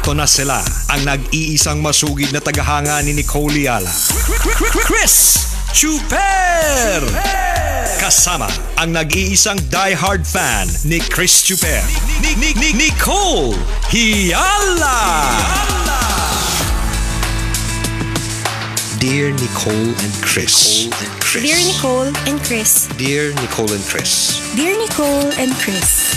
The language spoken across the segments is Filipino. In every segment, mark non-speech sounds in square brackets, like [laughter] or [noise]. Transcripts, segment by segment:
Sakto na sila ang nag-iisang masugid na tagahanga ni Nicole Yala. Chris Chuper! Kasama ang nag-iisang die-hard fan ni Chris Chuper. Nicole Hiala! Dear Nicole and Chris. Dear Nicole and Chris. Dear Nicole and Chris. Dear Nicole and Chris.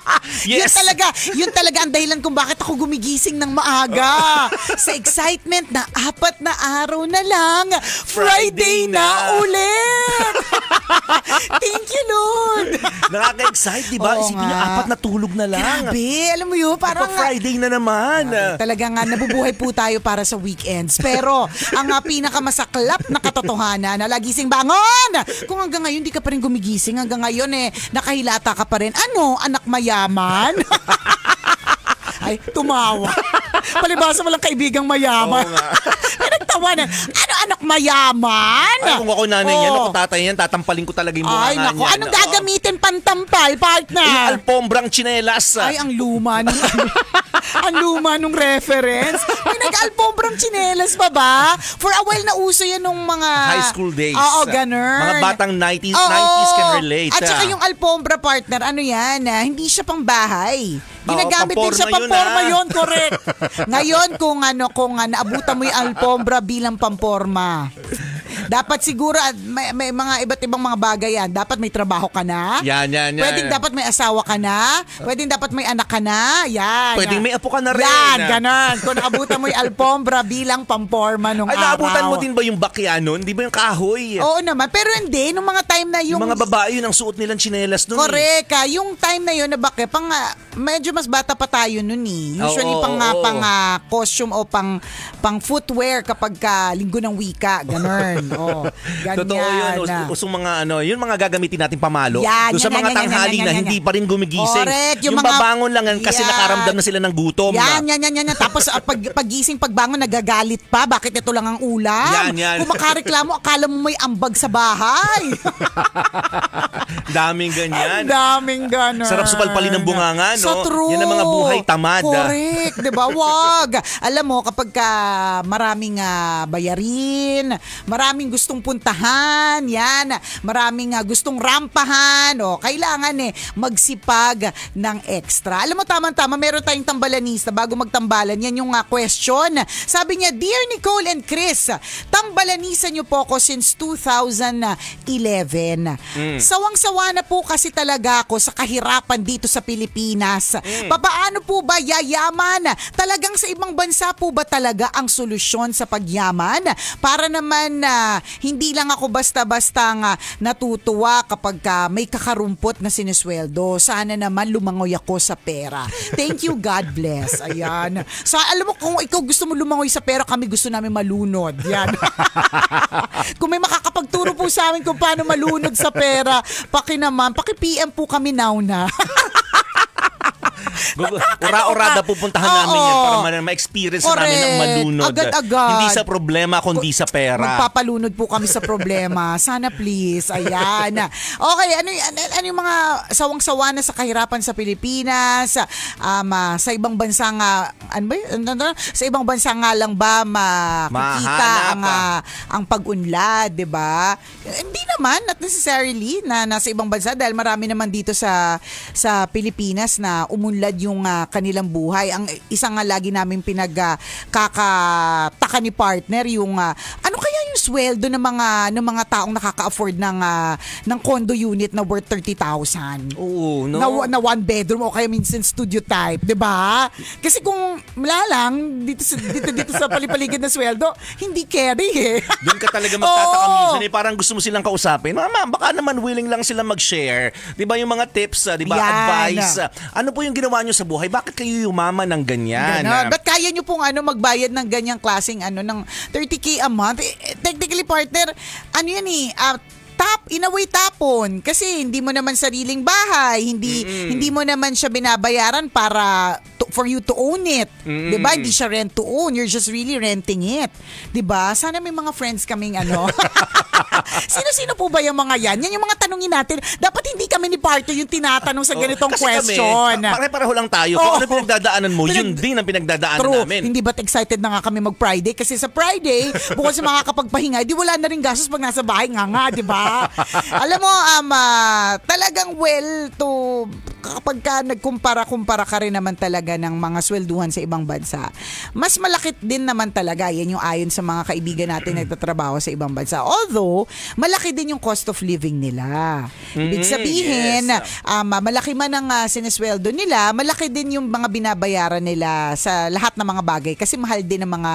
yes. Yun talaga, yun talaga ang dahilan kung bakit ako gumigising ng maaga. sa excitement na apat na araw na lang, Friday, Friday na, na ulit. Thank you, Lord! [laughs] Nakaka-excite, di ba? Isipin niya, apat na tulog na lang. Grabe, alam mo yun, parang... Pa Friday na naman. Talaga nga, nabubuhay po tayo para sa weekends. Pero, ang uh, pinakamasaklap na katotohanan na lagising bangon! Kung hanggang ngayon di ka pa rin gumigising, hanggang ngayon eh, nakahilata ka pa rin. Ano, anak mayaman? [laughs] Ay, tumawa. Palibasa mo lang kaibigang mayaman. Oo [laughs] Pinagtawanan. Ano anak mayaman? Ay, kung ako nanay oh. niyan, ako tatay niyan, tatampalin ko talaga yung mukha Ay, nako, niyan. anong gagamitin pantampal, partner? Yung alpombrang chinelas. Ay, ang luma nung, [laughs] ano, ang luma nung reference. May nag-alpombrang chinelas pa ba? For a while na uso yan nung mga... High school days. Oo, ganun. Mga batang 90s, Oo. 90s can relate. At saka ah. yung alpombra, partner, ano yan, ah, hindi siya pang bahay. Ginagamit oh, din siya pang forma ah. yun, correct. [laughs] Ngayon, kung ano, kung uh, naabutan mo yung alpombra bilang pamporma, dapat siguro may, may mga iba't ibang mga bagay yan. Dapat may trabaho ka na. Yan, yan, yan. Pwedeng dapat may asawa ka na. Pwedeng dapat may anak ka na. Yan. Pwedeng yan. may apo ka na rin. Yan, na. ganun. Kung naabutan mo yung alpombra bilang pamporma nung Ay, araw. naabutan mo din ba yung bakya nun? Di ba yung kahoy? Oo naman. Pero hindi, nung mga time na yung... Yung mga babae yun ang suot nilang chinelas nun. Koreka. Eh. Ah. Yung time na yun na bakya, pang, ah, medyo mas bata pa tayo nun eh. Usually oo, pang, ah, oo, pang uh, costume o pang, pang footwear kapag ka linggo ng wika. Ganun. [laughs] Oo. [laughs] Ganyan Totoo yun. Us- usong mga ano, yun mga gagamitin natin pamalo. Yan, Doon sa mga yan, tanghali yan, yan, na yan, hindi pa rin gumigising. Correct. Yung, yung mga, babangon lang yan kasi yan. nakaramdam na sila ng gutom. Yan, na. Ah. yan, yan, yan. yan. Tapos uh, pag, pagising, pagbangon, nagagalit pa. Bakit ito lang ang ulam? Yan, yan. Kung makareklamo, akala mo may ambag sa bahay. [laughs] daming ganyan. Ang daming ganun. Sarap supalpalin ng bunganga, no? So true. Yan ang mga buhay tamad. Correct. Ah. Diba? Wag. Alam mo, kapag ka maraming uh, bayarin, maraming gustong puntahan, yan, maraming uh, gustong rampahan, o kailangan eh, magsipag ng extra. Alam mo, tama-tama, meron tayong tambalanista bago magtambalan, yan yung uh, question. Sabi niya, Dear Nicole and Chris, tambalanisa niyo po ako since 2011. Mm. Sawang-sawa na po kasi talaga ako sa kahirapan dito sa Pilipinas. Mm. Papaano po ba yayaman? Talagang sa ibang bansa po ba talaga ang solusyon sa pagyaman? Para naman uh, hindi lang ako basta-basta nga natutuwa kapag ka ah, may kakarumpot na sinisweldo. Sana naman lumangoy ako sa pera. Thank you, God bless. Ayan. So alam mo, kung ikaw gusto mo lumangoy sa pera, kami gusto namin malunod. Yan. [laughs] kung may makakapagturo po sa amin kung paano malunod sa pera, paki naman, paki-PM po kami now na. [laughs] Ura-urada pupuntahan namin yan para ma- experience namin ang malunod. Agad-agad. Hindi sa problema, kundi sa pera. Magpapalunod po kami sa problema. [laughs] Sana please. Ayan. Okay, ano, ano, ano yung mga sawang-sawa na sa kahirapan sa Pilipinas? Um, sa ibang bansa nga, ano ba yun? Ano, ano, ano? Sa ibang bansa nga lang ba makikita ang, uh, ang pag-unlad, di ba? Hindi naman, not necessarily na nasa ibang bansa dahil marami naman dito sa sa Pilipinas na umunlad agad yung uh, kanilang buhay. Ang isa nga lagi namin pinagkakataka ah, uh, ni partner yung uh, ano kaya yung sweldo ng mga ng mga taong nakaka-afford ng uh, ng condo unit na worth 30,000. Oo, no. Na, na one bedroom o kaya minsan studio type, 'di ba? Kasi kung malalang dito sa, dito dito sa palipaligid na sweldo, hindi carry eh. Doon ka talaga magtataka [laughs] oh. minsan eh, parang gusto mo silang kausapin. Mama, baka naman willing lang sila mag-share. 'Di ba yung mga tips, 'di ba? Advice. Ano po yung ginawa ginagawa nyo sa buhay, bakit kayo yumama ng ganyan? Ganon. Ba't kaya nyo pong ano, magbayad ng ganyang klaseng ano, ng 30k a month? Eh, technically, partner, ano yan eh, uh, tap in a way tapon kasi hindi mo naman sariling bahay, hindi mm-hmm. hindi mo naman siya binabayaran para to, for you to own it. Mm-hmm. 'Di ba? Hindi siya rent to own, you're just really renting it. 'Di ba? Sana may mga friends kaming ano. [laughs] Sino-sino po ba yung mga yan? Yan yung mga tanungin natin. Dapat hindi kami ni Parto yung tinatanong sa oh, ganitong oh, question. Kami, pare-pareho lang tayo. Kung oh. ano pinagdadaanan mo, yun din ang pinagdadaanan true. namin. Hindi ba't excited na nga kami mag-Friday? Kasi sa Friday, bukod sa mga kapagpahinga, di wala na rin gastos pag nasa bahay nga nga, di ba? [laughs] Alam mo, ama, talagang well to kapag ka nagkumpara-kumpara ka rin naman talaga ng mga swelduhan sa ibang bansa, mas malakit din naman talaga. Yan yung ayon sa mga kaibigan natin nagtatrabaho sa ibang bansa. Although, malaki din yung cost of living nila. Ibig mm, sabihin, mm, yes. um, malaki man ang uh, sinesweldo nila, malaki din yung mga binabayaran nila sa lahat ng mga bagay kasi mahal din ang mga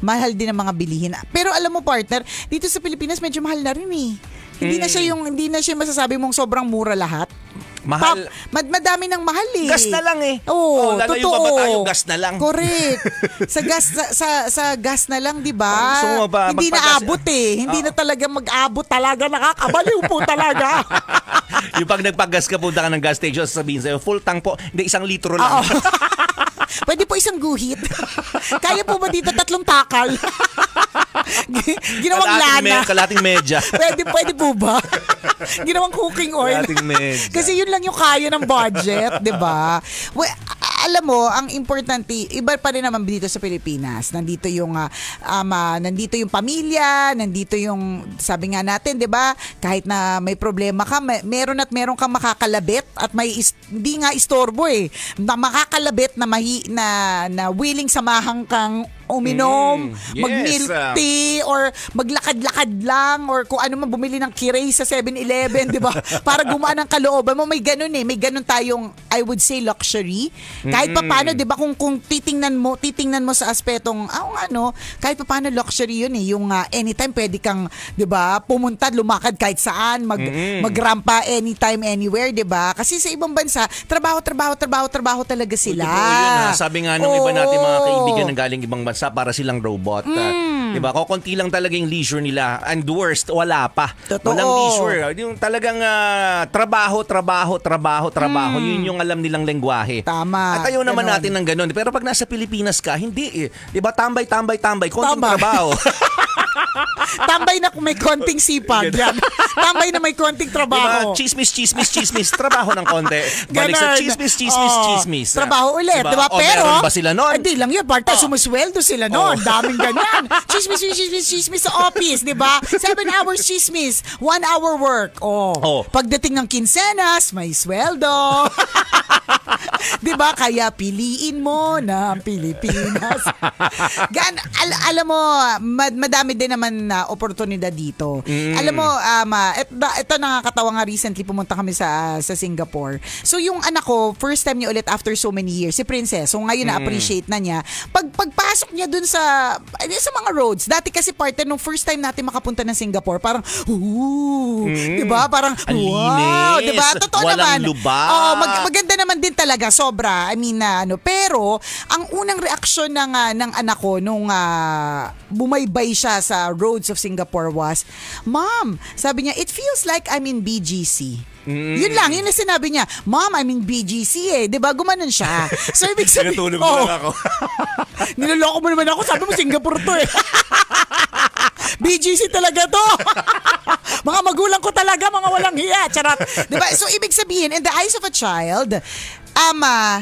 mahal din ang mga bilihin. Pero alam mo partner, dito sa Pilipinas medyo mahal na rin eh. Hindi na siya yung hindi na siya masasabi mong sobrang mura lahat. Mahal. Pop, mad madami ng mahal eh. Gas na lang eh. Oo, oh, lalayo totoo. pa ba tayo, gas na lang. Correct. [laughs] sa gas sa, sa, sa gas na lang, 'di ba? Oh, so, hindi na abot eh. Hindi oh. na talaga mag-abot talaga nakakabaliw po talaga. [laughs] yung pag nagpagas ka punta ka ng gas station, sasabihin sa'yo, full tank po. Hindi, isang litro lang. [laughs] [laughs] Pwede po isang guhit. Kaya po ba dito tatlong takal? [laughs] Ginawang kalating lana. Me- kalating medya. [laughs] pwede, pwede po ba? Ginawang cooking oil. Kalating medya. Kasi yun lang yung kaya ng budget, di ba? Well, alam mo, ang importante, iba pa rin naman dito sa Pilipinas. Nandito yung uh, um, ah, nandito yung pamilya, nandito yung sabi nga natin, 'di ba? Kahit na may problema ka, may, meron at meron kang makakalabit at may hindi nga istorbo eh. Na makakalabit na mahi na, na willing samahan kang uminom, mm, yes, mag-milk ah. tea, or maglakad-lakad lang, or kung ano man bumili ng kiray sa 7-Eleven, di ba? [laughs] Para gumaan ang kalooban mo. May ganun eh. May ganun tayong, I would say, luxury. Kahit pa paano, di ba, kung, kung titingnan mo, titingnan mo sa aspetong, ah, oh, ano, kahit pa paano, luxury yun eh. Yung uh, anytime pwede kang, di ba, pumunta, lumakad kahit saan, mag, mm. magrampa anytime, anywhere, di ba? Kasi sa ibang bansa, trabaho, trabaho, trabaho, trabaho talaga sila. Totoo yun Sabi nga nung oh, iba natin mga kaibigan na galing ibang bansa, bansa para silang robot. Ah, mm. 'Di ba? Kokonti lang talagang leisure nila. And worst, wala pa. Totoo. Walang leisure. Yung talagang uh, trabaho, trabaho, trabaho, trabaho. Mm. Yun yung alam nilang lengguwahe. Tama. At ayaw naman ganun. natin ng ganun. Pero pag nasa Pilipinas ka, hindi eh. 'Di ba? Tambay, tambay, tambay. Konting Tama. trabaho. [laughs] Tambay na kung may konting sipag yan. Tambay na may konting trabaho. Diba, chismis, chismis, chismis. trabaho ng konti. Balik sa chismis, chismis, oh, chismis. Trabaho ulit. Diba? diba? O, Pero, meron ba sila nun? Hindi lang yun. Parta, oh. sumusweldo sila noon. Oh. Daming ganyan. Chismis, chismis, chismis sa office. Diba? Seven hours chismis. One hour work. Oh. oh. Pagdating ng kinsenas, may sweldo. [laughs] 'Di ba? Kaya piliin mo na ang Pilipinas. Gan al- alam mo, mad- madami din ang naman na oportunidad dito. Mm. Alam mo, um, uh, ito nakakatawa nga recently, pumunta kami sa, uh, sa Singapore. So yung anak ko, first time niya ulit after so many years, si Princess. So ngayon mm. na-appreciate na niya. Pag pagpasok niya dun sa, sa mga roads, dati kasi parte nung first time natin makapunta ng Singapore, parang, ooh, mm. di ba? Parang, wow, di ba? Totoo Walang naman. Luba. Oh, mag, maganda naman din talaga, sobra. I mean, uh, ano, pero, ang unang reaksyon ng, uh, ng anak ko nung uh, bumaybay siya sa Uh, roads of Singapore was, Mom, sabi niya, it feels like I'm in BGC. Mm. Yun lang, yun na sinabi niya, Mom, I'm in BGC eh. Di ba? Gumanon siya. [laughs] So, ibig sabihin, Sinatulog oh, lang ako. [laughs] niloloko mo naman ako. Sabi mo, Singapore to eh. [laughs] BGC talaga to. mga magulang ko talaga, mga walang hiya. Charot. Di ba? So, ibig sabihin, in the eyes of a child, ama, um, uh,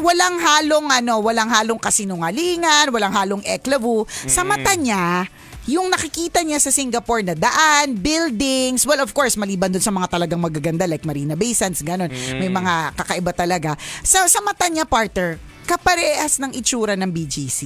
walang halong ano, walang halong kasinungalingan, walang halong eklavu. Mm. Sa mata niya, yung nakikita niya sa Singapore na daan, buildings, well of course maliban dun sa mga talagang magaganda like Marina Bay Sands, ganun. Mm. May mga kakaiba talaga. So sa mata niya, partner, kaparehas ng itsura ng BGC.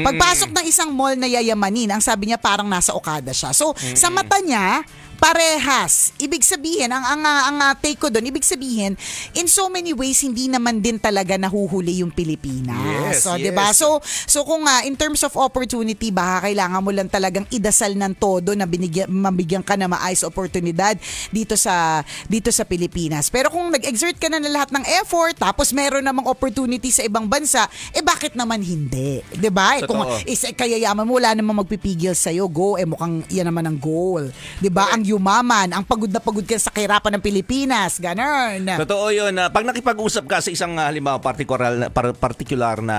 Mm. Pagpasok ng isang mall na yayamanin, ang sabi niya parang nasa Okada siya. So, mm. sa mata niya, parehas. Ibig sabihin, ang ang, ang ah, take ko doon, ibig sabihin, in so many ways hindi naman din talaga nahuhuli yung Pilipinas. Yes, so, diba? yes. 'di ba? So so kung uh, in terms of opportunity, baka kailangan mo lang talagang idasal ng todo na binigyan mabigyan ka na maayos oportunidad dito sa dito sa Pilipinas. Pero kung nag-exert ka na ng lahat ng effort tapos meron namang opportunity sa ibang bansa, eh bakit naman hindi? 'Di ba? Eh, kung is, kaya eh, kayayaman mo wala namang magpipigil sa iyo, go eh mukhang yan naman ang goal. 'Di ba? Ang yumaman, ang pagod na pagod ka sa kahirapan ng Pilipinas, ganun. Totoo yun. Uh, pag nakipag-usap ka sa isang uh, halimbawa particular, par- particular na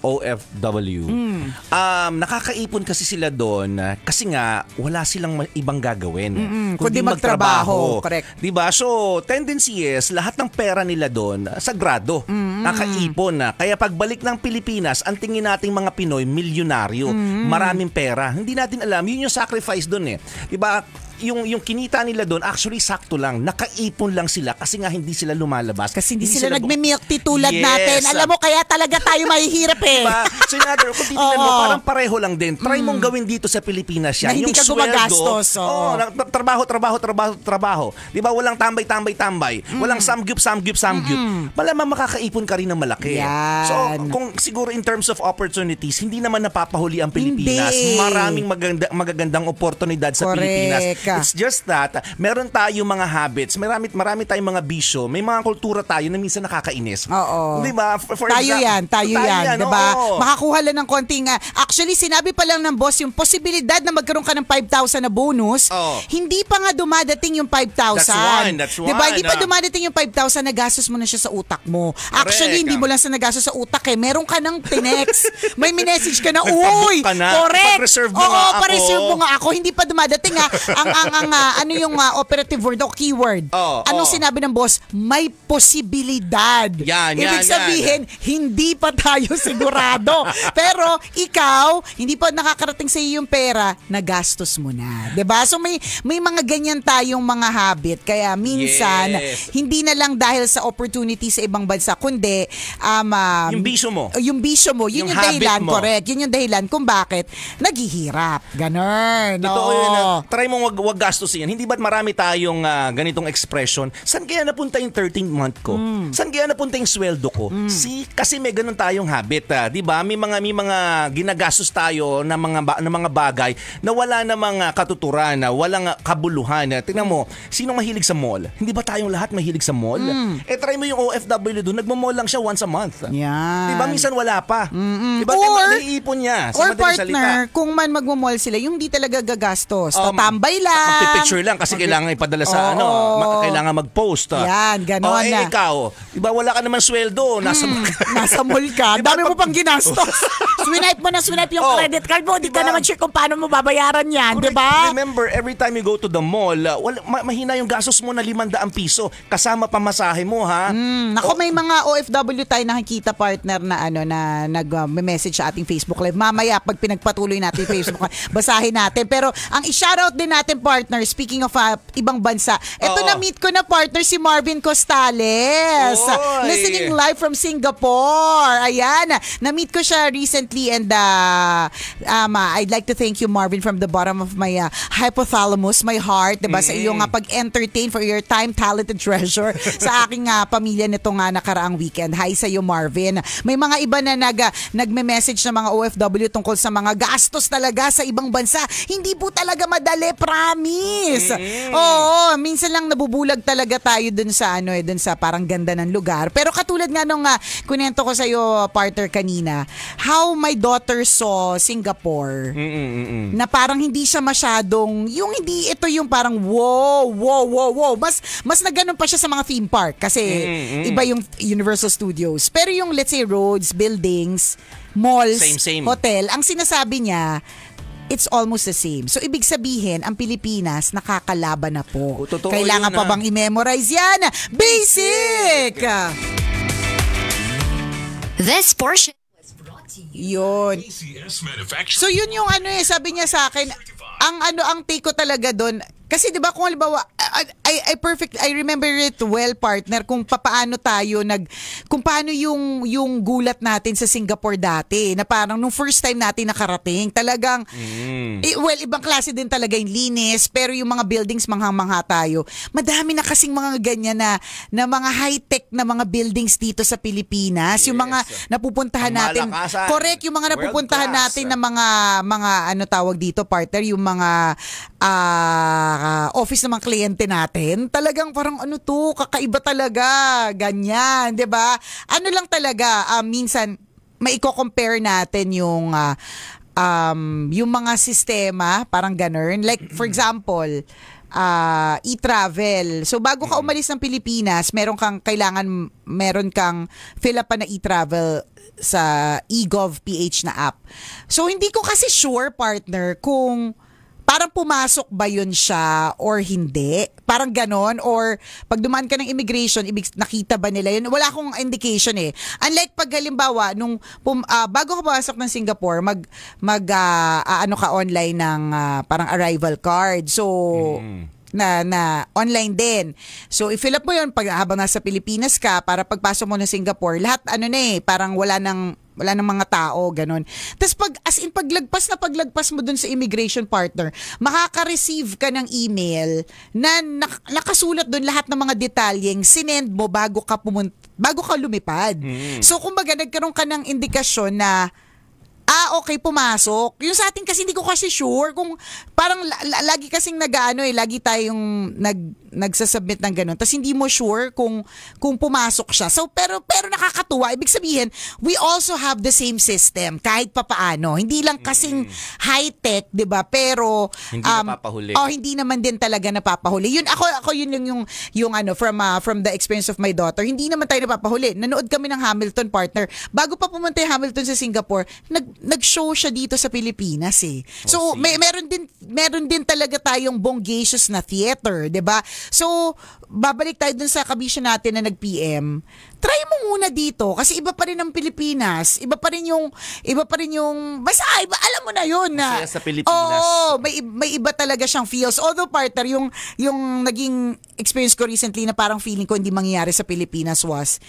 OFW, mm. um, nakakaipon kasi sila doon ah, kasi nga wala silang ibang gagawin. Mm-mm, kundi, kundi magtrabaho. magtrabaho. Correct. Diba? So, tendency is lahat ng pera nila doon sagrado. Mm-mm. Nakaipon na. Kaya pagbalik ng Pilipinas, ang tingin nating mga Pinoy, milyonaryo. Mm-mm. Maraming pera. Hindi natin alam. Yun yung sacrifice doon eh. Diba? yung yung kinita nila doon actually sakto lang. Nakaipon lang sila kasi nga hindi sila lumalabas. Kasi hindi, hindi sila, sila nagme-milk tea tulad yes. natin. Ah. Alam mo kaya talaga tayo mahihirap eh. Diba? So in other, kung titingnan mo [laughs] parang pareho lang din. Try mong mm. gawin dito sa Pilipinas yan. Na hindi yung ka sweldo, gumagastos. Oh. oh, trabaho, trabaho, trabaho, trabaho. 'Di ba? Walang tambay, tambay, tambay. Mm. Walang samgyup, samgyup, samgyup. Mm. Malamang makakaipon ka rin ng malaki. Yan. So kung siguro in terms of opportunities, hindi naman napapahuli ang Pilipinas. Hindi. Maraming maganda, magagandang oportunidad sa Correct. Pilipinas ka. It's just that, meron tayong mga habits, marami, marami tayong mga bisyo, may mga kultura tayo na minsan nakakainis. Oo. Di ba? For, for tayo example, yan, tayo, tayo yan, yan di ba? Makakuha lang ng konting, uh, actually sinabi pa lang ng boss yung posibilidad na magkaroon ka ng 5,000 na bonus, oh. hindi pa nga dumadating yung 5,000. That's one, that's one. Diba? Hindi pa ah. dumadating yung 5,000 na gastos mo na siya sa utak mo. Actually, Correct. hindi ah. mo lang sa nagastos sa utak eh. Meron ka ng tinex. [laughs] May minessage ka na, uy, ka na. correct. Pa-reserve mo Oo, nga ako. pa-reserve mo nga ako. Hindi pa dumadating ha. Ang ang, ang uh, ano yung uh, operative word o keyword? Oh, oh. Anong oh. sinabi ng boss? May posibilidad. Yan, Ibig yan, sabihin, yan. hindi pa tayo [laughs] sigurado. Pero ikaw, hindi pa nakakarating sa iyo yung pera, nagastos mo na. 'Di ba? So may may mga ganyan tayong mga habit. Kaya minsan yes. hindi na lang dahil sa opportunity sa ibang bansa, kundi um, um yung bisyo mo. Yung bisyo mo, yun yung, yung dahilan, mo. correct. Yun yung dahilan kung bakit naghihirap. Ganun. Totoo no. yun. Ah. Try mo wag huwag gastusin yan. Hindi ba't marami tayong uh, ganitong expression? San kaya napunta yung 13th month ko? Mm. San kaya napunta yung sweldo ko? Mm. Si, kasi may ganun tayong habit, uh, 'di ba? May mga may mga ginagastos tayo na mga ba, na mga bagay na wala namang ah, katuturan, na walang kabuluhan. Uh, tingnan mo, sino mahilig sa mall? Hindi ba tayong lahat mahilig sa mall? Mm. Eh try mo yung OFW doon, nagmo-mall lang siya once a month. Yan. 'Di ba minsan wala pa? Mm-mm. 'Di ba? Or, naiipon niya. Sa or partner, salita. kung man magmo-mall sila, yung di talaga gagastos. Um, Tatambay lang Um, magpipicture lang kasi kailangan ipadala sa ano, ma- kailangan mag-post. ah. Yan, ganon Oh, eh, ikaw, iba wala ka naman sweldo, nasa hmm, Nasa mall ka. [laughs] Dami mo pang ginastos. [laughs] Swinipe mo na swipe yung Oh, credit card mo. Hindi ka naman check kung paano mo babayaran yan. Di ba? Remember, every time you go to the mall, ah, wala, ma- mahina yung gastos mo na 500 piso kasama pamasahe mo ha. Mm, Nako, oh. may mga OFW tayo nakikita partner na ano na nag-message sa ating Facebook Live. Mamaya pag pinagpatuloy natin Facebook Live, basahin natin. Pero ang i-shoutout din natin partner, speaking of uh, ibang bansa, ito na-meet ko na partner si Marvin Costales. Oy. Listening live from Singapore. Ayan. Na-meet ko siya recently and uh, um, ah, I'd like to thank you Marvin from the bottom of my uh, hypothalamus, my heart, 'di ba? mm Sa iyong uh, pag-entertain for your time, talent and treasure [laughs] sa aking uh, pamilya nito nga nakaraang weekend. Hi sa iyo Marvin. May mga iba na nag uh, nagme-message ng mga OFW tungkol sa mga gastos talaga sa ibang bansa. Hindi po talaga madali, Pran promise. Mm. Oo, minsan lang nabubulag talaga tayo dun sa ano eh, dun sa parang ganda ng lugar. Pero katulad nga nung uh, kunento ko sa iyo partner kanina, how my daughter saw Singapore. Mm-mm-mm. Na parang hindi siya masyadong yung hindi ito yung parang wow, wow, wow, wow. Mas mas na nagganon pa siya sa mga theme park kasi Mm-mm. iba yung Universal Studios. Pero yung let's say roads, buildings, malls, same, same. hotel, ang sinasabi niya, it's almost the same. So ibig sabihin, ang Pilipinas nakakalaban na po. Oh, o, Kailangan pa na. Ah. bang i-memorize yan? Basic! This portion was brought to Yun. So yun yung ano eh, sabi niya sa akin, ang ano ang take ko talaga doon kasi 'di ba kung halimbawa I, I perfect I remember it well partner kung paano tayo nag kung paano yung yung gulat natin sa Singapore dati na parang nung first time natin nakarating talagang mm. eh, well ibang klase din talaga yung linis pero yung mga buildings manghang-mangha tayo madami na kasing mga ganyan na na mga high-tech na mga buildings dito sa Pilipinas yes. yung mga napupuntahan Ang natin malakasan. correct yung mga napupuntahan natin na mga mga ano tawag dito partner yung yung mga uh, office ng mga kliyente natin, talagang parang ano to, kakaiba talaga, ganyan, 'di ba? Ano lang talaga, uh, minsan maiko-compare natin yung uh, um, yung mga sistema, parang ganern. Like for example, uh, e-travel. So bago ka umalis ng Pilipinas, meron kang kailangan meron kang fill up pa na e-travel sa eGovPH na app. So hindi ko kasi sure partner kung parang pumasok ba yun siya or hindi? Parang ganon? Or pag dumaan ka ng immigration, ibig, nakita ba nila yun? Wala akong indication eh. Unlike pag halimbawa, nung pum, uh, bago ka pumasok ng Singapore, mag, mag uh, uh, ano ka online ng uh, parang arrival card. So, mm na na online din. So i-fill up mo 'yon pag habang nasa Pilipinas ka para pagpasok mo na Singapore, lahat ano na eh, parang wala nang wala nang mga tao, ganun. Tapos pag, as in, paglagpas na paglagpas mo dun sa immigration partner, makaka-receive ka ng email na nakasulat dun lahat ng mga detalyeng sinend mo bago ka pumunta, bago ka lumipad. Mm. So, kumbaga, nagkaroon ka ng indikasyon na ah, okay, pumasok. Yung sa atin kasi hindi ko kasi sure kung parang l- l- lagi kasing nag-ano eh, lagi tayong nag nagsasubmit ng ganun. Tapos hindi mo sure kung kung pumasok siya. So pero pero nakakatuwa. Ibig sabihin, we also have the same system kahit papaano. Hindi lang kasing mm. high-tech, 'di ba? Pero hindi um, napapahuli. Oh, hindi naman din talaga napapahuli. Yun ako ako yun yung yung, yung ano from uh, from the experience of my daughter. Hindi naman tayo napapahuli. Nanood kami ng Hamilton partner. Bago pa pumunta yung Hamilton sa Singapore, nag nag-show siya dito sa Pilipinas eh. So oh, may meron din meron din talaga tayong bonggacious na theater, 'di ba? So, babalik tayo dun sa kabisyo natin na nag-PM try mo muna dito kasi iba pa rin ang Pilipinas, iba pa rin yung iba pa rin yung basta iba alam mo na yun na. Masaya sa Pilipinas. Oh, may may iba talaga siyang feels. Although partner yung yung naging experience ko recently na parang feeling ko hindi mangyayari sa Pilipinas was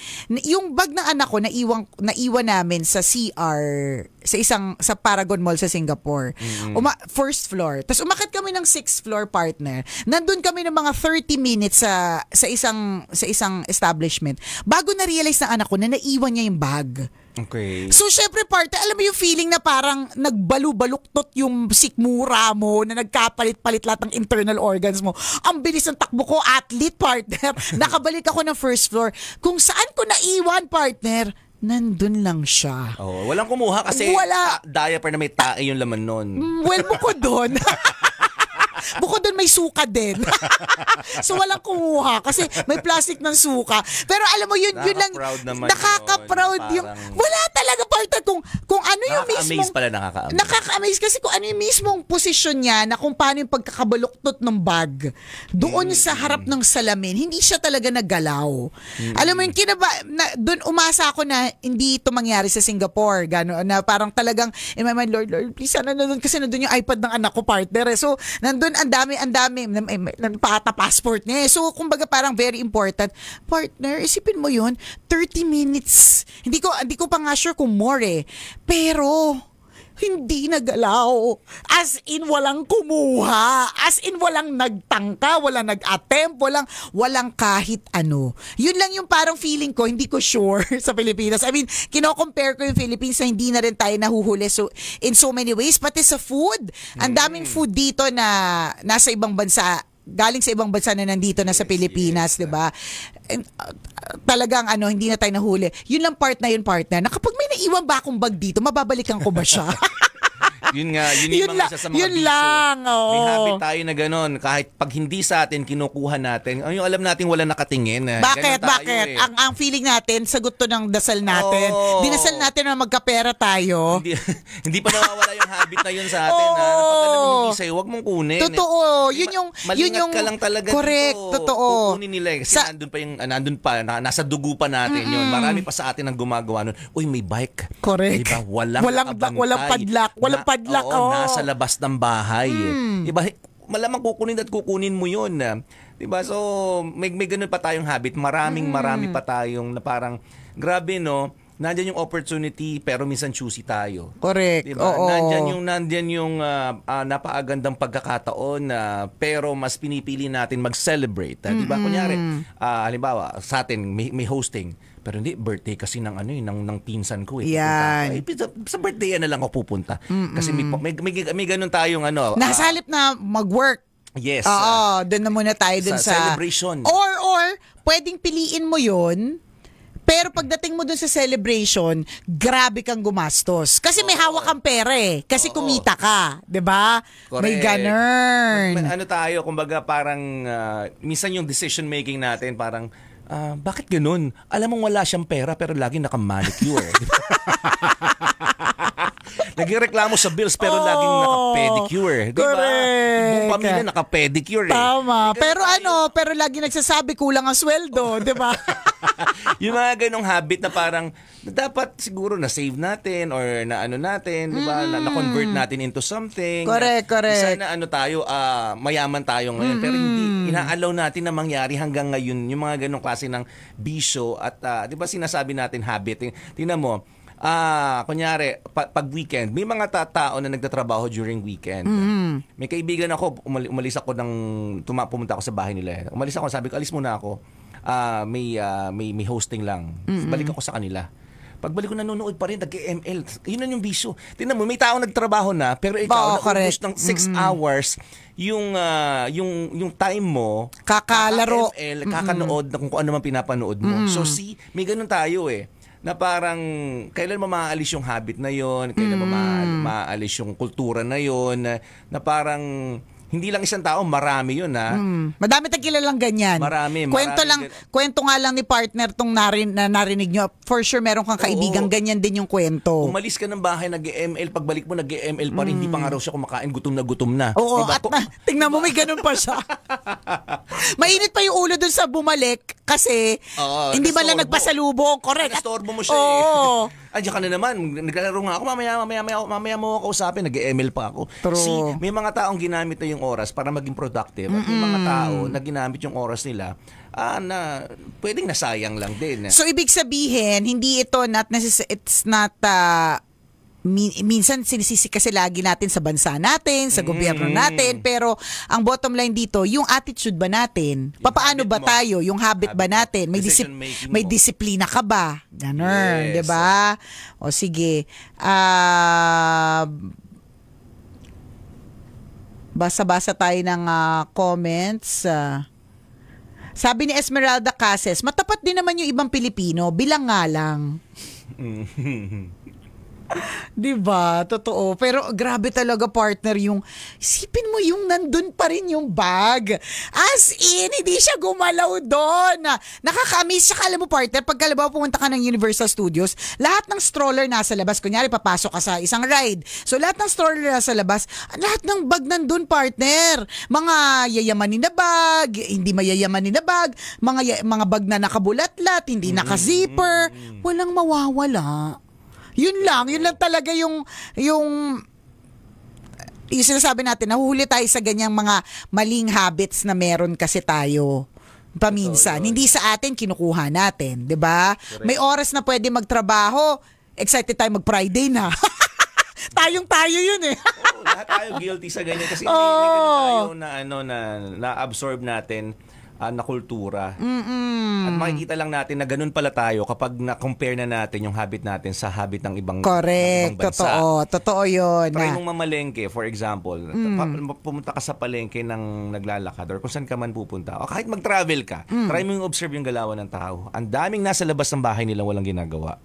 yung bag ng anak ko na iwan na iwan namin sa CR sa isang sa Paragon Mall sa Singapore. Mm-hmm. Uma, first floor. Tapos umakyat kami ng sixth floor partner. Nandun kami ng mga 30 minutes sa sa isang sa isang establishment. Bago na-realize na anak ko na naiwan niya yung bag. Okay. So syempre parte, alam mo yung feeling na parang nagbalubaluktot yung sikmura mo na nagkapalit-palit lahat ng internal organs mo. Ang bilis ng takbo ko, athlete partner. [laughs] Nakabalik ako ng first floor. Kung saan ko naiwan partner, nandun lang siya. Oh, walang kumuha kasi Wala. Uh, diaper na may tae yung laman nun. Mm, well, mo doon. [laughs] Bukod doon may suka din. [laughs] so walang kumuha kasi may plastic ng suka. Pero alam mo yun, yun lang nakaka-proud yun, yung wala talaga part kung kung ano yung mismo pala nakaka-amaze. Nakaka-amaze kasi kung ano yung mismong posisyon niya na kung paano yung pagkakabaluktot ng bag doon mm. sa harap ng salamin, hindi siya talaga naggalaw. Mm. Alam mo yung kinaba na, doon umasa ako na hindi ito mangyari sa Singapore, gano na parang talagang eh my Lord, Lord, please sana na doon kasi na doon yung iPad ng anak ko partner. Eh. So, nand andun ang dami, ang dami, nagpata passport niya. Eh. So, kumbaga parang very important. Partner, isipin mo yun, 30 minutes. Hindi ko, hindi ko pa nga sure kung more eh. Pero, hindi nagalaw. As in, walang kumuha. As in, walang nagtangka, walang nag-attempt, walang, walang kahit ano. Yun lang yung parang feeling ko, hindi ko sure [laughs] sa Pilipinas. I mean, kino-compare ko yung Philippines na hindi na rin tayo nahuhuli so, in so many ways, pati sa food. Ang daming mm. food dito na nasa ibang bansa galing sa ibang bansa na nandito na sa Pilipinas, yes, 'di ba? Uh, talagang ano, hindi na tayo nahuli. Yun lang part na yun, partner. Na kapag may naiwan ba akong bag dito, mababalikan ko ba siya? [laughs] yun nga, yun, yun yung mga isa sa mga yun biso. lang, oo. May habit tayo na ganun. Kahit pag hindi sa atin, kinukuha natin. Ang yung alam natin, wala nakatingin. Eh. Bakit, tayo, bakit? Eh. Ang, ang feeling natin, sagot to ng dasal natin. Oh. Dinasal natin na magkapera tayo. Hindi, [laughs] hindi pa nawawala yung habit na yun sa atin. Oh. Ha? Kapag alam mo hindi sa'yo, mong kunin. Eh. Totoo. Eh. Yun yung... yun yung, ka lang talaga. Correct, dito. totoo. Kukunin nila eh. Kasi sa, nandun pa, yung, ah, nandun pa na, nasa dugo pa natin mm-mm. yun. Marami pa sa atin ang gumagawa nun. Uy, may bike. Correct. Diba? Walang, walang, abantay. walang padlak. Walang walang padlock. Oo, oh. nasa labas ng bahay. Mm. Diba, malamang kukunin at kukunin mo yun. Ah. Diba? So, may, may ganun pa tayong habit. Maraming mm. marami pa tayong na parang, grabe no, nandyan yung opportunity pero minsan choosy tayo. Correct. Diba? Oo. Nandyan yung, nandyan yung uh, ah, uh, ah, napaagandang pagkakataon uh, pero mas pinipili natin mag-celebrate. Uh, diba? Mm-hmm. Kunyari, uh, halimbawa sa atin may, may hosting pero hindi, birthday kasi ng ano yun, eh, ng, ng pinsan ko eh. Yan. Pupunta. sa birthday na lang ako pupunta. Mm-mm. Kasi may, may, may, may ganun tayong ano. Ah. Nasalip uh, na mag-work. Yes. Oo, uh, doon na muna tayo dun sa, sa... Celebration. Or, or, pwedeng piliin mo yon pero pagdating mo dun sa celebration, grabe kang gumastos. Kasi may hawak kang pera eh. Kasi Oo. kumita ka. ba? Diba? May ganern. Ano tayo, kumbaga parang, uh, minsan yung decision making natin, parang, uh, bakit ganun? Alam mong wala siyang pera pero laging naka-manicure. [laughs] Nagireklamo sa bills pero oh, laging naka-pedicure. Diba? Correct. Buong pamilya naka-pedicure eh. Tama. Pero ano, pero lagi nagsasabi kulang ang sweldo, oh. di ba? [laughs] yung mga ganong habit na parang dapat siguro na save natin or na ano natin, di ba? Mm. Na, convert mm-hmm. natin into something. Correct, na, correct. Sana ano tayo, uh, mayaman tayo ngayon. Mm-hmm. Pero hindi Mm. inaallow natin na mangyari hanggang ngayon yung mga ganong klase ng bisyo at uh, 'di ba sinasabi natin habit. Tingnan mo, Ah, kunyari, pa- pag weekend, may mga tatao na nagtatrabaho during weekend. Mm-hmm. May kaibigan ako, umali- umalis ako ng, tuma- pumunta ako sa bahay nila. Umalis ako, sabi ko, alis muna ako. Ah, may, ah, may, may hosting lang. Mm-hmm. Balik ako sa kanila. Pagbalik ko nanonood pa rin, nag-ML. Yun yung bisyo. Tingnan mo, may tao nagtrabaho na, pero ikaw, oh, naubos ng 6 mm-hmm. hours yung uh, yung yung time mo kakalaro ML, kakanood mm-hmm. na kung, ano man pinapanood mo. Mm-hmm. So see, may ganun tayo eh na parang kailan mo maaalis yung habit na yon, kailan mo maaalis yung kultura na yon na, na parang hindi lang isang tao, marami yun ha. Hmm. Madami tayong kilalang ganyan. Marami, marami. Kwento, lang, kwento nga lang ni partner tong narin, na narinig nyo. For sure, meron kang kaibigan, Oo. ganyan din yung kwento. Umalis ka ng bahay, nag-ML, pagbalik mo, nag-ML pa rin, hindi pa nga hmm. raw siya kumakain, gutom na gutom na. Oo, diba? at na, tingnan mo, may ganun pa siya. [laughs] Mainit pa yung ulo dun sa bumalik kasi Oo, hindi ba lang nagpasalubong, correct? Ah, Nakastorbo mo siya Oo. eh. Andiyan ka na naman, naglalaro nga ako, mamaya, mamaya, mamaya, mamaya mo ako usapin nag email pa ako. True. See, may mga taong ginamit na yung oras para maging productive. At may mga tao na ginamit yung oras nila ah, na pwedeng nasayang lang din. So ibig sabihin, hindi ito not necess- it's not uh, min- minsan sinisisi kasi lagi natin sa bansa natin, sa mm. gobyerno natin, pero ang bottom line dito, yung attitude ba natin? Yung Papaano ba mo. tayo? Yung habit, habit ba natin? May disip- may disiplina ka ba? Ganun, yes. 'di ba? O sige. Ah uh, Basa-basa tayo ng uh, comments. Uh, sabi ni Esmeralda Cases, matapat din naman yung ibang Pilipino, bilang nga lang. Mm. [laughs] 'Di ba? Totoo. Pero grabe talaga partner yung isipin mo yung nandun pa rin yung bag. As in, hindi siya gumalaw doon. Nakakamiss siya kala mo partner. Pag kalabaw pumunta ka ng Universal Studios, lahat ng stroller nasa labas. Kunyari, papasok ka sa isang ride. So lahat ng stroller nasa labas, lahat ng bag nandun partner. Mga yayamanin na bag, hindi mayayamanin na bag, mga, mga bag na nakabulatlat, hindi mm-hmm. naka-zipper. Mm-hmm. Walang mawawala. Yun lang, yun lang talaga yung yung yung sinasabi natin, nahuhuli tayo sa ganyang mga maling habits na meron kasi tayo paminsan. Ito, Hindi sa atin, kinukuha natin. ba diba? May oras na pwede magtrabaho, excited tayo mag-Friday na. [laughs] Tayong tayo yun eh. oh, lahat tayo guilty sa ganyan kasi oh. may, may tayo na, ano, na, na-absorb natin uh, na kultura. Mm-mm. At makikita lang natin na ganun pala tayo kapag na-compare na natin yung habit natin sa habit ng ibang, Correct. ibang bansa. Totoo. Totoo yun. Try ah. mong mamalengke, for example. Mm. Pumunta ka sa palengke ng naglalakad or kung saan ka man pupunta. O kahit mag-travel ka, mm. try mong observe yung galawan ng tao. Ang daming nasa labas ng bahay nilang walang ginagawa.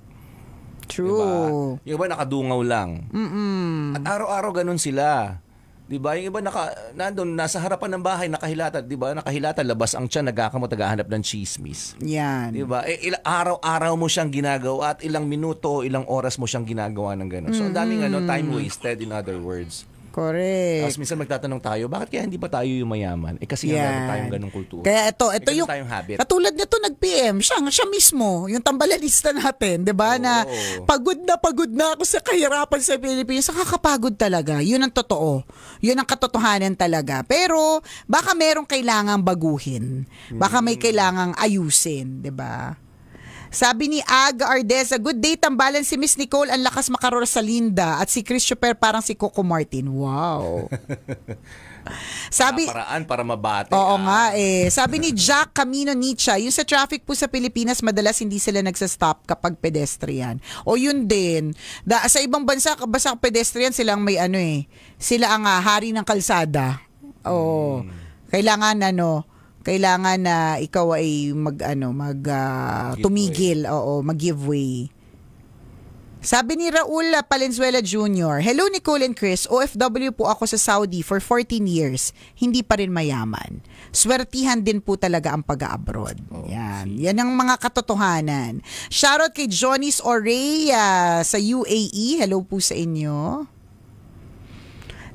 True. Diba? Yung iba nakadungaw lang. Mm-mm. At araw-araw ganun sila. 'Di ba? Yung iba naka nandoon nasa harapan ng bahay nakahilata, 'di ba? Nakahilata labas ang tiyan, nagkakamot, naghahanap ng chismis. Yan. 'Di ba? Eh, il- araw-araw mo siyang ginagawa at ilang minuto, ilang oras mo siyang ginagawa ng ganun. So, mm-hmm. daming ano, time wasted in other words. Correct. Tapos minsan magtatanong tayo, bakit kaya hindi pa tayo yung mayaman? Eh kasi yeah. meron tayong ganong kultura. Kaya ito, ito yung, tayong habit. katulad nito nag-PM, siya, siya mismo, yung tambalanista natin, di ba, oh. na pagod na pagod na ako sa kahirapan sa Pilipinas, kakapagod talaga. Yun ang totoo. Yun ang katotohanan talaga. Pero, baka merong kailangang baguhin. Baka may mm. kailangang ayusin, di ba? Sabi ni Ag Ardeza, good day tambalan si Miss Nicole, ang lakas makaror sa Linda at si Christopher parang si Coco Martin. Wow. [laughs] Sabi, paraan para mabati. Oo ah. nga eh. Sabi ni Jack Camino Nietzsche, yung sa traffic po sa Pilipinas, madalas hindi sila nagsastop kapag pedestrian. O yun din. Da, sa ibang bansa, basta pedestrian silang may ano eh. Sila ang uh, hari ng kalsada. Oo. Hmm. Kailangan ano, kailangan na ikaw ay mag ano mag uh, tumigil way. oo mag give way sabi ni Raul Palenzuela Jr., Hello Nicole and Chris, OFW po ako sa Saudi for 14 years. Hindi pa rin mayaman. Swertihan din po talaga ang pag-abroad. Oh, Yan. See. Yan ang mga katotohanan. Shoutout kay Johnny's Orea sa UAE. Hello po sa inyo.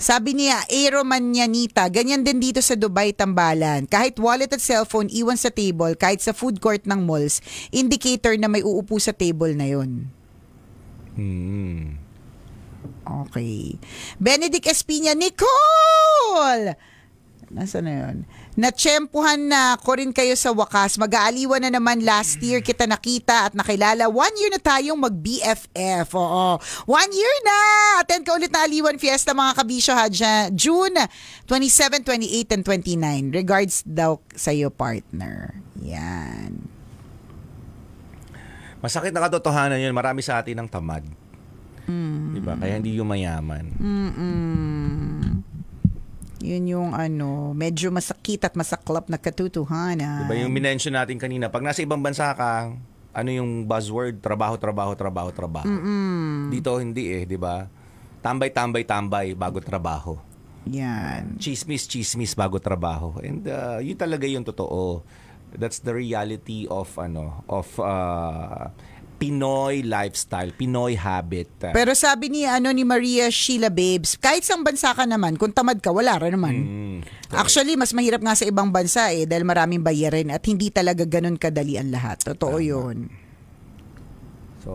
Sabi niya, Aero Manyanita, ganyan din dito sa Dubai, Tambalan. Kahit wallet at cellphone iwan sa table, kahit sa food court ng malls, indicator na may uupo sa table na yon. Hmm. Okay. Benedict Espina, Nicole! Nasaan na yun? Natsyempuhan na ko rin kayo sa wakas. Mag-aaliwan na naman last year kita nakita at nakilala. One year na tayong mag-BFF. Oo. One year na! Attend ka ulit na Aliwan Fiesta mga kabisyo ha June 27, 28, and 29. Regards daw sa sa'yo partner. Yan. Masakit na katotohanan yun. Marami sa atin ang tamad. Mm. Diba? Kaya hindi yung mayaman. Mm-mm. Yun yung ano, medyo masakit at masaklap na katutuhanan. Diba yung minention natin kanina, pag nasa ibang bansa ka, ano yung buzzword? Trabaho, trabaho, trabaho, trabaho. Mm-mm. Dito hindi eh, di ba? Tambay, tambay, tambay bago trabaho. Yan. Chismis, chismis bago trabaho. And uh, yun talaga yung totoo. That's the reality of ano, of uh, Pinoy lifestyle, Pinoy habit. Pero sabi ni ano ni Maria Sheila Babes, kahit sa bansa ka naman, kung tamad ka, wala rin naman. Mm, Actually, mas mahirap nga sa ibang bansa eh dahil maraming bayarin at hindi talaga ganun kadali ang lahat. Totoo Tama. 'yun. So,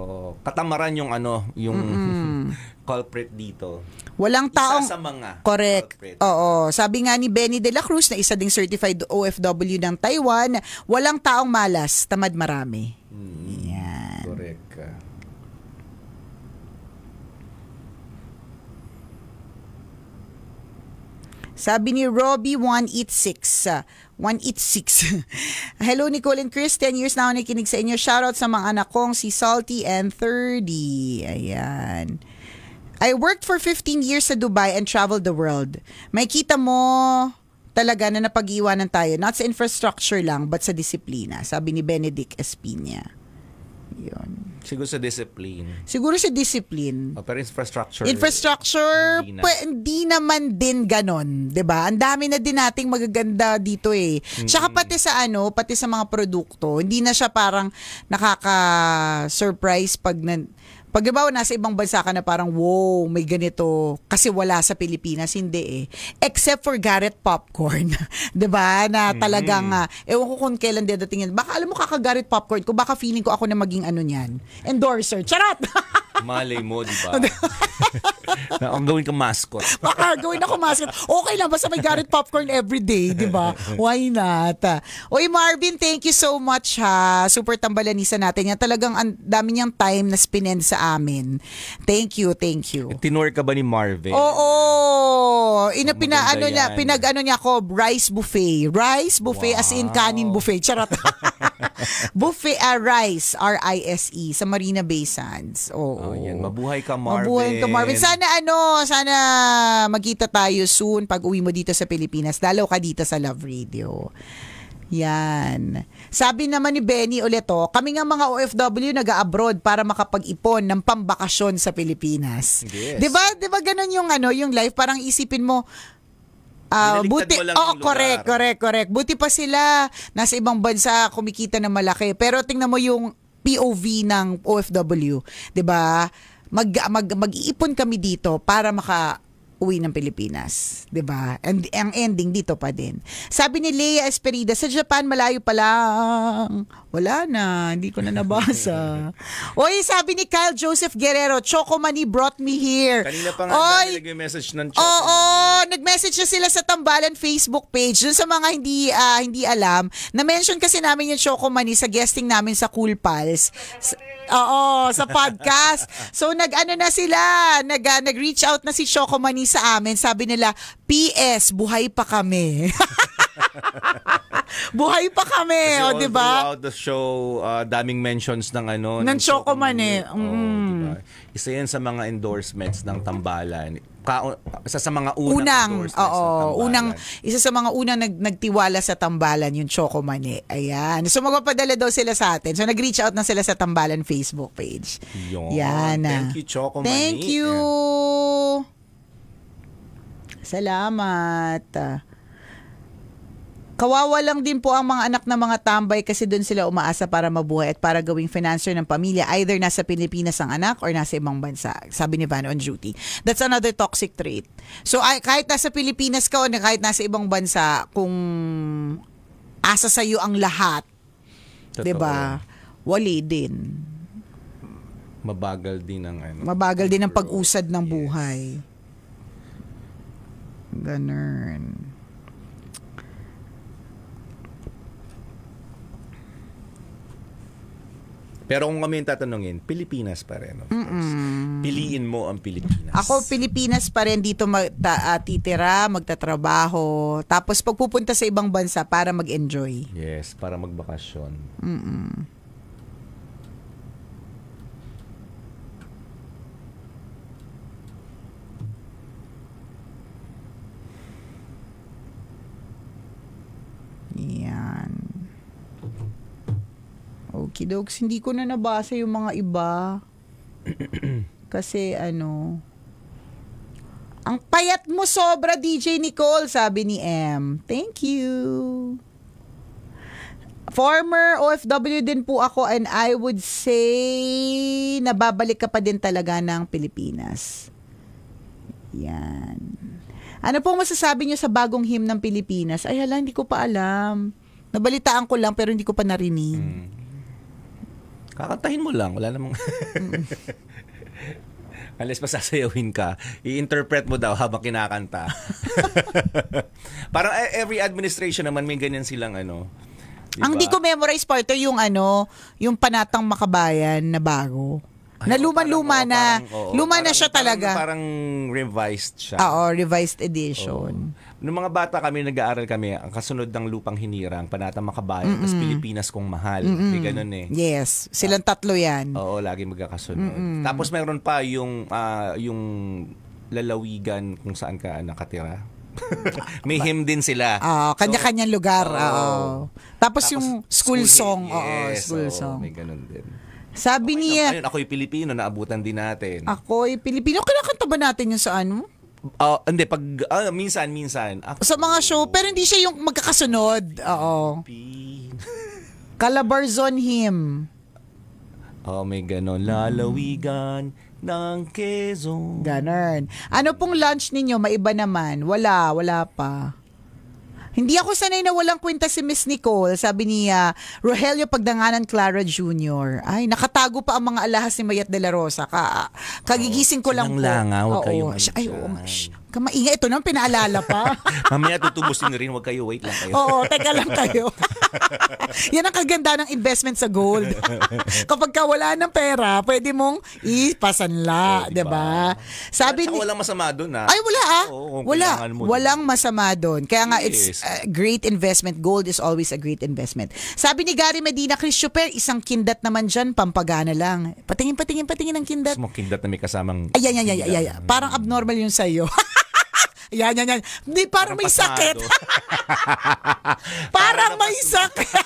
katamaran yung ano, yung mm-hmm. [laughs] culprit dito. Walang taong isa sa mga correct. Culprit. Oo, sabi nga ni Benny De La Cruz na isa ding certified OFW ng Taiwan, walang taong malas, tamad marami. mm Yeah. Sabi ni Robbie 186. 186. [laughs] Hello Nicole and Chris, 10 years na ako nakikinig sa inyo. Shoutout sa mga anak kong si Salty and 30. Ayan. I worked for 15 years sa Dubai and traveled the world. May kita mo talaga na napag-iwanan tayo, not sa infrastructure lang, but sa disiplina, sabi ni Benedict Espina. Yun. Siguro sa discipline. Siguro sa discipline. Oh, pero infrastructure. Infrastructure, hindi, na. pa, hindi naman din ganon. ba diba? Ang dami na din nating magaganda dito eh. Mm-hmm. Tsaka pati sa ano, pati sa mga produkto, hindi na siya parang nakaka-surprise pag na, pag ibaw, nasa ibang bansa ka na parang, wow, may ganito. Kasi wala sa Pilipinas, hindi eh. Except for Garrett Popcorn. [laughs] ba diba? Na mm-hmm. talagang, mm. uh, ewan ko kung kailan dadatingin. Baka alam mo, kaka Garrett Popcorn ko, baka feeling ko ako na maging ano niyan. Endorser. Charot! [laughs] Malay mo, di ba? [laughs] [laughs] na ang gawin kang mascot. Baka [laughs] ah, gawin ako mascot. Okay lang, basta may Garrett popcorn every day, di ba? Why not? Oy Marvin, thank you so much ha. Super tambalanisa natin yan. Talagang ang dami niyang time na spinend sa amin. Thank you, thank you. Tinor ka ba ni Marvin? Oo. Ina, so, pina, ano niya, pinag ano niya ako, rice buffet. Rice buffet wow. as in kanin buffet. Charot. buffet uh, rice, R-I-S-E, sa Marina Bay Sands. Oo. Oh, yan. Mabuhay ka, Marvin. Mabuhay ka, Marvin. Sana ano, sana magkita tayo soon pag uwi mo dito sa Pilipinas. Dalaw ka dito sa Love Radio. Yan. Sabi naman ni Benny ulit oh, kami nga mga OFW nag-abroad para makapag-ipon ng pambakasyon sa Pilipinas. Yes. 'Di ba? 'Di ba ganun yung ano, yung life parang isipin mo Uh, buti, oh, correct, correct, correct. Buti pa sila nasa ibang bansa kumikita ng malaki. Pero tingnan mo yung POV ng OFW, 'di ba? Mag, mag mag-iipon kami dito para maka uwi ng Pilipinas, 'di ba? And ang ending dito pa din. Sabi ni Leia Esperida, sa Japan malayo pa lang. Wala na, hindi ko na nabasa. [laughs] Oy, sabi ni Kyle Joseph Guerrero, Choco Money brought me here. Kanina pa nga Oy, nag-message ng Choco. Oo, oh, nag-message na sila sa Tambalan Facebook page. Dun sa mga hindi uh, hindi alam, na-mention kasi namin yung Choco Money sa guesting namin sa Cool Pals. Sa, oo, sa podcast. [laughs] so nag-ano na sila, nag, uh, nag-reach out na si Choco Money sa amin, sabi nila, PS, buhay pa kami. [laughs] buhay pa kami, Kasi o, oh, di ba? Throughout the show, uh, daming mentions ng ano. Ng, ng Choco Man eh. Mm. diba? Isa yan sa mga endorsements ng Tambalan. Ka- isa sa mga unang, unang oo, ng Unang, isa sa mga unang nag- nagtiwala sa Tambalan yung Choco Man Ayan. So magpapadala daw sila sa atin. So nag-reach out na sila sa Tambalan Facebook page. Yun. Yan. Thank you, Choco Mani. Thank you. And Salamat. Kawawa lang din po ang mga anak ng mga tambay kasi doon sila umaasa para mabuhay at para gawing financier ng pamilya. Either nasa Pilipinas ang anak or nasa ibang bansa, sabi ni Van on duty. That's another toxic trait. So ay, kahit nasa Pilipinas ka o kahit nasa ibang bansa, kung asa sa iyo ang lahat, 'di ba? Wali din. Mabagal din ang ano. Mabagal din ang pag-usad ng buhay. Yes. Ganun. Pero kung kami yung tatanungin, Pilipinas pa rin. Of Piliin mo ang Pilipinas. Ako, Pilipinas pa rin dito magta, uh, ah, titira, magtatrabaho. Tapos pagpupunta sa ibang bansa para mag-enjoy. Yes, para magbakasyon. Mm-mm. Yan. Okay, dogs. Hindi ko na nabasa yung mga iba. [clears throat] Kasi ano, ang payat mo sobra, DJ Nicole, sabi ni M. Thank you. Former OFW din po ako and I would say nababalik ka pa din talaga ng Pilipinas. Yan. Ano pong masasabi niyo sa bagong hymn ng Pilipinas? Ay hala, hindi ko pa alam. Nabalitaan ko lang pero hindi ko pa narinig. Hmm. Kakantahin mo lang, wala namang... Mm. [laughs] Unless masasayawin ka, i-interpret mo daw habang kinakanta. [laughs] Parang e, every administration naman may ganyan silang ano. Diba? Ang di ko memorize, partner, yung ano, yung panatang makabayan na bago na luma-luma na, luma na siya ano, talaga. Parang, revised siya. Oo, revised edition. Oo. Noong mga bata kami, nag-aaral kami, ang kasunod ng Lupang Hinirang, Panata Makabayan, mm -mm. tapos Pilipinas Kong Mahal. Mm -mm. May ganun eh. Yes, silang tatlo yan. Oo, lagi magkakasunod. Mm -mm. Tapos mayroon pa yung, uh, yung lalawigan kung saan ka nakatira. [laughs] May him din sila. Oo, oh, ah, kanya-kanyang lugar. So, ah, oo. Oh. Tapos, Tapos yung school, school song. Yes, oo, school oh, song. May ganun din. Sabi okay, niya... Ayun, ako'y Pilipino, naabutan din natin. Ako'y Pilipino. Kinakanta ba natin yun sa ano? Uh, hindi, pag uh, minsan, minsan. Ako, sa mga show, pero hindi siya yung magkakasunod. Oo. Calabarzon him. Oh, may ganon. Lalawigan ng Quezon. Ganon. Ano pong lunch ninyo? Maiba naman. Wala, wala pa. Hindi ako sanay na walang kwenta si Miss Nicole, sabi ni uh, Rogelio Pagdanganan Clara Jr. Ay, nakatago pa ang mga alahas ni Mayat de la Rosa. Ka, ah, kagigising ko lang po. Langaw, oh, kayo. Ay, oh, ka maingay. Ito nang pinaalala pa. [laughs] Mamaya tutubusin na rin. Huwag kayo. Wait lang kayo. Oo, teka lang kayo. [laughs] Yan ang kaganda ng investment sa gold. [laughs] Kapag ka wala ng pera, pwede mong ipasanla. Oh, diba? diba? Sabi ni... Walang masama doon ah. Ay, wala ah. Oo, wala. Walang dun. masama doon. Kaya nga, it's a uh, great investment. Gold is always a great investment. Sabi ni Gary Medina Christopher, isang kindat naman dyan, pampagana lang. Patingin, patingin, patingin ng kindat. Gusto mo kindat na may kasamang... ay, ay, ay, ay, ayan. Parang abnormal yun sa'yo. Yan, yan, yan. Di, parang, may pasado. sakit. [laughs] parang, parang may sakit.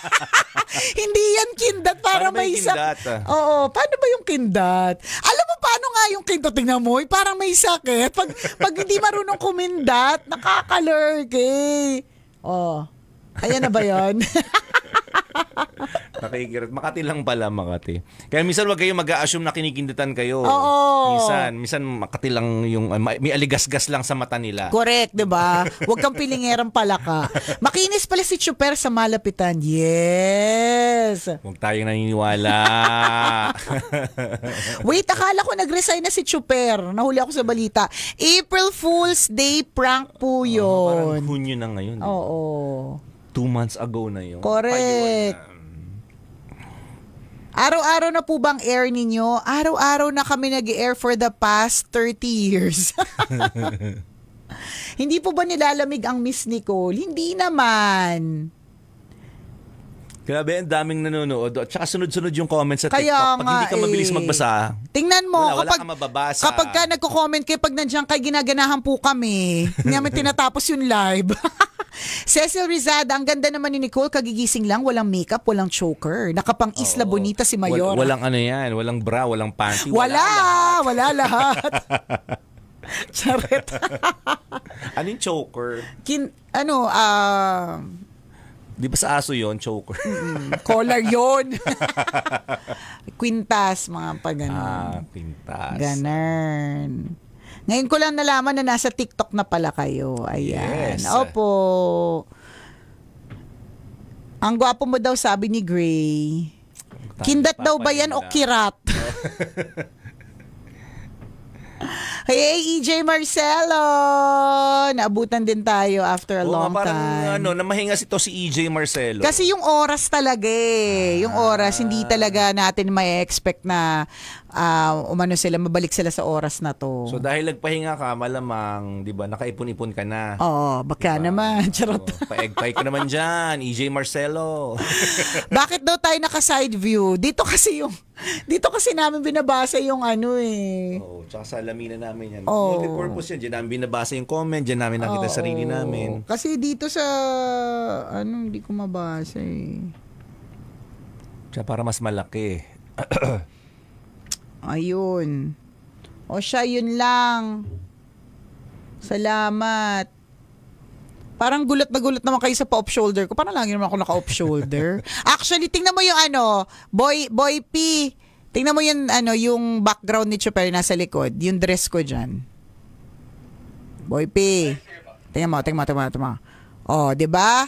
[laughs] Hindi yan kindat. Parang, may, may kindat. Oo. Paano ba yung kindat? Alam mo paano nga yung kindat? Tingnan mo, eh, parang may sakit. Pag, pag hindi marunong kumindat, nakakalurk eh. Oh. Ayan na ba yun? [laughs] Nakikirat. Makati lang pala, Makati. Kaya minsan wag kayong mag assume na kinikinditan kayo. Oo. Minsan, minsan Makati lang yung, ah, may aligasgas lang sa mata nila. Correct, di ba? Huwag kang pala ka. Makinis pala si Chuper sa malapitan. Yes! Huwag tayong naniniwala. [laughs] Wait, akala ko nag-resign na si Chuper. Nahuli ako sa balita. April Fool's Day prank po ah, yun. Oh, parang Hunyo na ngayon. Eh. Oo. Oh, oh. Two months ago na yun. Correct. Araw-araw na po bang air ninyo? Araw-araw na kami nag-air for the past 30 years. [laughs] Hindi po ba nilalamig ang Miss Nicole? Hindi naman. Grabe, ang daming nanonood. At saka sunod-sunod yung comments sa Kaya TikTok. Pag hindi ka mabilis eh. magbasa, tingnan mo. Wala, kapag, ka mababasa. Kapag ka nagko-comment kayo, pag nandiyan kayo, ginaganahan po kami. Hindi namin [laughs] tinatapos yung live. [laughs] Cecil Rizada, ang ganda naman ni Nicole, kagigising lang, walang makeup, walang choker. Nakapang isla Oo. bonita si Mayor. Wal- walang ano yan, walang bra, walang panty. Wala, wala lahat. Wala lahat. [laughs] Charot. Anong choker? Kin, ano, ah... Uh, Di ba sa aso yon choker? Collar yon quintas, [laughs] mga pag Ah, quintas. Ganern. Ngayon ko lang nalaman na nasa TikTok na pala kayo. Ayan. Yes. Opo. Ang gwapo mo daw sabi ni Gray. Kindat daw ba yan o kirat? [laughs] Hey, EJ Marcelo! Naabutan din tayo after a Oo, long parang, time. ano, namahinga si to si EJ Marcelo. Kasi yung oras talaga eh. Yung ah. oras, hindi talaga natin may expect na uh, umano sila, mabalik sila sa oras na to. So dahil nagpahinga ka, malamang, di ba, nakaipon-ipon ka na. Oo, baka diba? naman, charot. Oo, paeg ko naman dyan, EJ Marcelo. [laughs] Bakit daw tayo naka-side view? Dito kasi yung, dito kasi namin binabasa yung ano eh. Oo, oh, tsaka salaminan namin yan. Oh. Multi-purpose yan, dyan namin binabasa yung comment, dyan namin nakita oh, sarili namin. Kasi dito sa, ano, hindi ko mabasa eh. Tsaka para mas malaki. eh. [clears throat] Ayun. O siya, yun lang. Salamat. Parang gulat na gulat naman kayo sa pa-off shoulder ko. Parang lagi naman ako naka-off shoulder. [laughs] Actually, tingnan mo yung ano, boy, boy P. Tingnan mo yung, ano, yung background ni Chopper nasa likod. Yung dress ko dyan. Boy P. Tingnan mo, tingnan mo, tingnan mo, tingnan mo. Oh, di ba?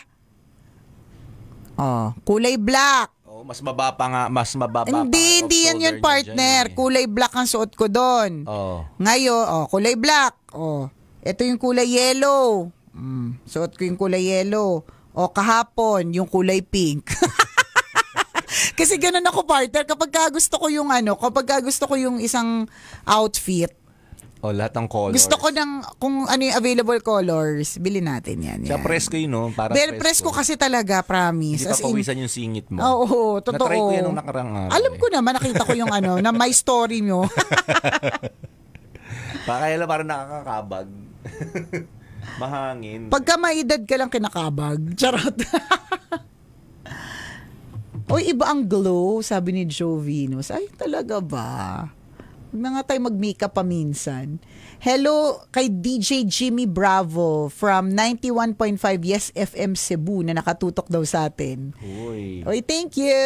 Oh, kulay black mas mababa pa nga, mas mababa Hindi, hindi yan yun partner. Eh. Kulay black ang suot ko doon. Oh. Ngayon, oh, kulay black. Oh, ito yung kulay yellow. Mm, suot ko yung kulay yellow. O oh, kahapon, yung kulay pink. [laughs] Kasi ganun ako partner kapag gusto ko yung ano, kapag gusto ko yung isang outfit, Oh, lahat ng colors. Gusto ko ng, kung ano yung available colors, bili natin yan. Siya yan. presko yun, no? Para Pero presko. presko kasi talaga, promise. Hindi As papawisan in, yung singit mo. Oo, oh, oh, totoo. Natry ko yan nung nakarang araw. Alam eh. ko naman, nakita ko yung ano, na my story mo. [laughs] Kaya lang parang nakakakabag. [laughs] Mahangin. Pagka maedad ka lang kinakabag. Charot. [laughs] Uy, iba ang glow, sabi ni Jovinus. Ay, talaga ba? mga tayo mag-makeup paminsan. Hello kay DJ Jimmy Bravo from 91.5 Yes FM Cebu na nakatutok daw sa atin. Uy. Uy, thank you!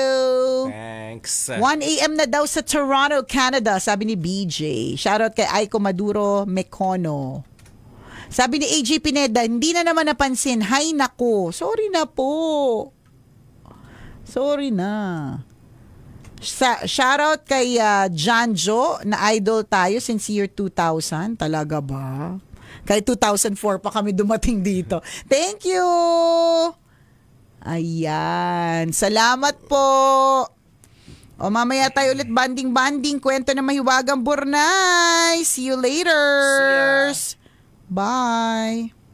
Thanks. 1 a.m. na daw sa Toronto, Canada, sabi ni BJ. Shoutout kay Aiko Maduro Mecono. Sabi ni AJ Pineda, hindi na naman napansin. Hay nako, sorry na po. Sorry na. Sa, shout out kay uh, ah, Janjo na idol tayo since year 2000. Talaga ba? Kay 2004 pa kami dumating dito. Thank you! Ayan. Salamat po. O mamaya tayo ulit banding-banding. Kwento na mahiwagang burnay. See you later. Bye.